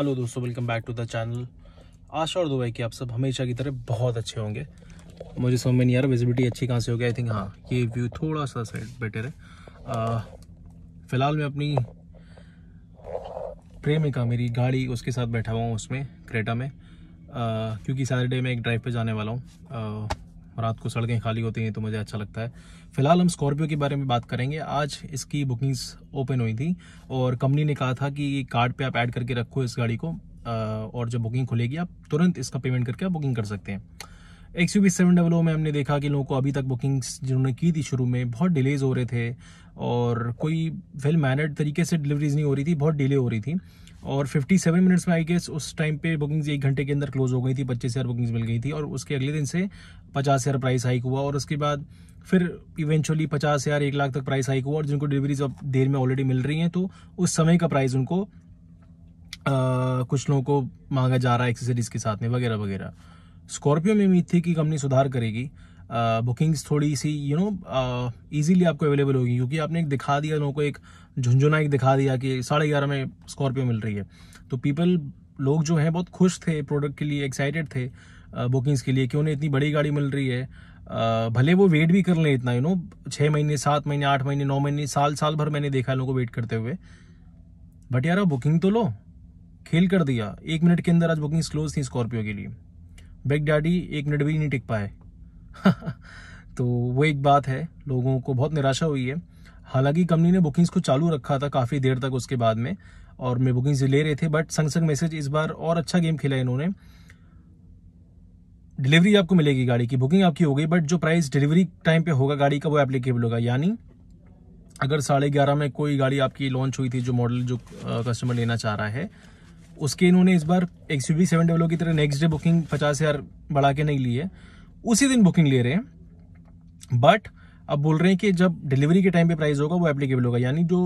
hello दोस्तों welcome back to the channel Asha और Dubai कि आप सब हमेशा की तरह बहुत अच्छे होंगे मुझे समझ में नहीं आ रहा विजिबिलिटी अच्छी कहाँ से होगी आई थिंक हाँ ये व्यू थोड़ा सा साइड बेटर है फ़िलहाल मैं अपनी प्रेमिका मेरी गाड़ी उसके साथ बैठा हुआ हूँ उसमें क्रेटा में आ, क्योंकि सैटरडे में एक ड्राइव पर जाने वाला हूँ रात को सड़कें खाली होती हैं तो मुझे अच्छा लगता है फिलहाल हम स्कॉर्पियो के बारे में बात करेंगे आज इसकी बुकिंग्स ओपन हुई थी और कंपनी ने कहा था कि कार्ड पे आप ऐड करके रखो इस गाड़ी को और जब बुकिंग खुलेगी आप तुरंत इसका पेमेंट करके आप बुकिंग कर सकते हैं X U seven double O में हमने देखा कि लोगों को अभी तक बुकिंग्स जिन्होंने की थी शुरू में बहुत डिलेज हो रहे थे और कोई वेल मैनर्ड तरीके से डिलीवरीज नहीं हो रही थी बहुत डिले हो रही थी और 57 मिनट्स में आई गेस उस टाइम पे बुकिंग्स एक घंटे के अंदर क्लोज हो गई थी पच्चीस हज़ार बुकिंग्स मिल गई थी और उसके अगले दिन से पचास हज़ार प्राइस हाइक हुआ और उसके बाद फिर इवेंचुअली पचास हज़ार एक लाख तक प्राइस हाइक हुआ और जिनको डिलीवरीज अब देर में ऑलरेडी मिल रही हैं तो उस समय का प्राइस उनको आ, कुछ लोगों को मांगा जा रहा है एक्सेसरीज़ के साथ में वगैरह वगैरह स्कॉर्पियो में उम्मीद थी कि कंपनी सुधार करेगी बुकिंग्स थोड़ी सी यू नो इजीली आपको अवेलेबल होगी क्योंकि आपने एक दिखा दिया लोगों को एक झुंझुना एक दिखा दिया कि साढ़े ग्यारह में स्कॉर्पियो मिल रही है तो पीपल लोग जो हैं बहुत खुश थे प्रोडक्ट के लिए एक्साइटेड थे बुकिंग्स के लिए कि उन्हें इतनी बड़ी गाड़ी मिल रही है भले वो वेट भी कर लें इतना यू नो छः महीने सात महीने आठ महीने नौ महीने साल साल भर मैंने देखा लोगों को वेट करते हुए बट यार बुकिंग तो लो खेल कर दिया एक मिनट के अंदर आज बुकिंग्स क्लोज थी स्कॉर्पियो के लिए बैग डैडी एक मिनट भी नहीं टिक पाए तो वो एक बात है लोगों को बहुत निराशा हुई है हालांकि कंपनी ने बुकिंग्स को चालू रखा था काफ़ी देर तक उसके बाद में और मैं बुकिंग्स ले रहे थे बट संग संग मैसेज इस बार और अच्छा गेम खेला इन्होंने डिलीवरी आपको मिलेगी गाड़ी की बुकिंग आपकी हो गई बट जो प्राइस डिलीवरी टाइम पे होगा गाड़ी का वो एप्लीकेबल होगा यानी अगर साढ़े ग्यारह में कोई गाड़ी आपकी लॉन्च हुई थी जो मॉडल जो कस्टमर लेना चाह रहा है उसके इन्होंने इस बार एक्स यू की तरह नेक्स्ट डे बुकिंग पचास हज़ार बढ़ा के नहीं ली है उसी दिन बुकिंग ले रहे हैं बट अब बोल रहे हैं कि जब डिलीवरी के टाइम पे प्राइस होगा वो एप्लीकेबल होगा यानी जो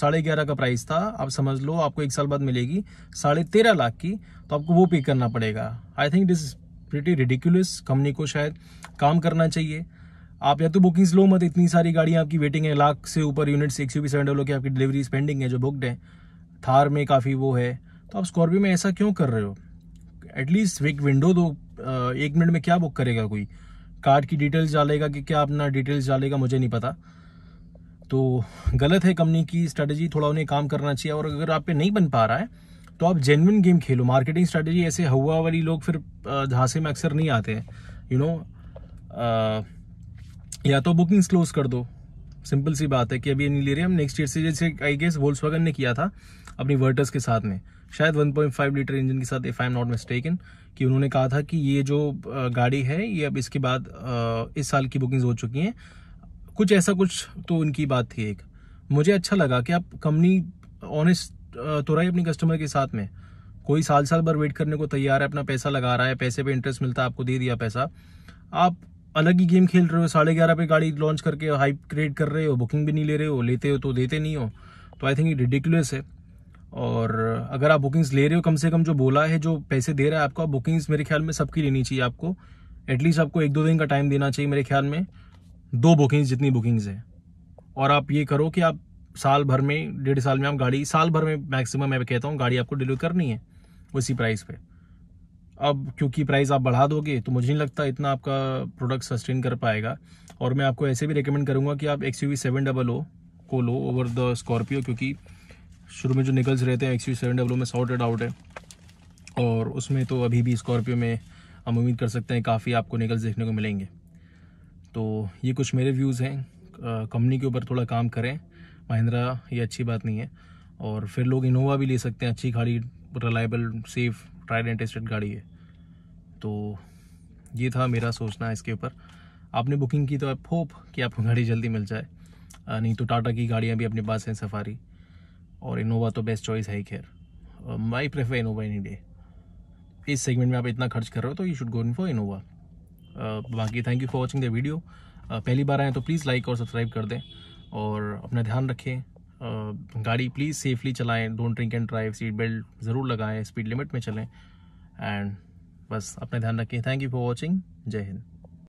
साढ़े ग्यारह का प्राइस था आप समझ लो आपको एक साल बाद मिलेगी साढ़े तेरह लाख की तो आपको वो पे करना पड़ेगा I think this pretty ridiculous company को शायद काम करना चाहिए आप या तो बुकिंग्स लो मत इतनी सारी गाड़ियाँ आपकी वेटिंग है लाख से ऊपर यूनिट्स एक सौ बीस डॉलर की आपकी डिलीवरी पेंडिंग है जो बुकड है थार में काफ़ी वो है तो आप स्कॉर्पियो में ऐसा क्यों कर रहे हो एटलीस्ट विक विंडो दो एक मिनट में क्या बुक करेगा कोई कार्ड की डिटेल्स डालेगा कि क्या अपना डिटेल्स डालेगा मुझे नहीं पता तो गलत है कंपनी की स्ट्रैटेजी थोड़ा उन्हें काम करना चाहिए और अगर आप पे नहीं बन पा रहा है तो आप जेनविन गेम खेलो मार्केटिंग स्ट्रैटेजी ऐसे हवा वाली लोग फिर झांसे में अक्सर नहीं आते हैं यू नो या तो बुकिंग्स क्लोज कर दो सिंपल सी बात है कि अभी नहीं ले रहे हम नेक्स्ट ईयर से जैसे आई गेस वोल्स ने किया था अपनी वर्टर्स के साथ में शायद 1.5 लीटर इंजन के साथ if I am not mistaken कि उन्होंने कहा था कि ये जो गाड़ी है ये अब इसके बाद इस साल की बुकिंग्स हो चुकी हैं कुछ ऐसा कुछ तो उनकी बात थी एक मुझे अच्छा लगा कि आप कंपनी ऑनेस्ट तो रही अपने कस्टमर के साथ में कोई साल साल भर वेट करने को तैयार है अपना पैसा लगा रहा है पैसे पे इंटरेस्ट मिलता है आपको दे दिया पैसा आप अलग ही गेम खेल रहे हो साढ़े ग्यारह पे गाड़ी लॉन्च करके हाइप क्रिएट कर रहे हो बुकिंग भी नहीं ले रहे हो लेते हो तो देते नहीं हो तो आई थिंक ये रिडिकुलस है और अगर आप बुकिंग्स ले रहे हो कम से कम जो बोला है जो पैसे दे रहा है आपको आप बुकिंग्स मेरे ख्याल में सबकी लेनी चाहिए आपको एटलीस्ट आपको एक दो दिन का टाइम देना चाहिए मेरे ख्याल में दो बुकिंग्स जितनी बुकिंग्स है और आप ये करो कि आप साल भर में डेढ़ साल में आप गाड़ी साल भर में मैक्सिमम मैं कहता हूँ गाड़ी आपको डिलीवर करनी है उसी प्राइस पर अब क्योंकि प्राइस आप बढ़ा दोगे तो मुझे नहीं लगता इतना आपका प्रोडक्ट सस्टेन कर पाएगा और मैं आपको ऐसे भी रिकमेंड करूँगा कि आप X U V seven double O को लो ओवर द स्कॉर्पियो क्योंकि शुरू में जो निकल्स रहते हैं X U seven double O में सॉर्टेड आउट है और उसमें तो अभी भी स्कॉर्पियो में हम उम्मीद कर सकते हैं काफ़ी आपको निकल्स देखने को मिलेंगे तो ये कुछ मेरे व्यूज़ हैं कंपनी के ऊपर थोड़ा काम करें महिंद्रा ये अच्छी बात नहीं है और फिर लोग इनोवा भी ले सकते हैं अच्छी खाड़ी reliable safe tried and tested गाड़ी है तो ये था मेरा सोचना इसके ऊपर आपने बुकिंग की तो आप होप कि आपको गाड़ी जल्दी मिल जाए नहीं तो टाटा की गाड़ियाँ भी अपने पास हैं सफारी और इनोवा तो बेस्ट चॉइस है ही खैर my prefer Innova any day इस सेगमेंट में आप इतना खर्च कर रहे हो तो you should go in for Innova बाकी thank you for watching the video पहली बार आए तो प्लीज़ लाइक और सब्सक्राइब कर दें और अपना ध्यान रखें गाड़ी प्लीज़ सेफली चलाएं don't drink and drive seat belt ज़रूर लगाएं स्पीड लिमिट में चलें एंड बस अपना ध्यान रखें थैंक यू फॉर वॉचिंग जय हिंद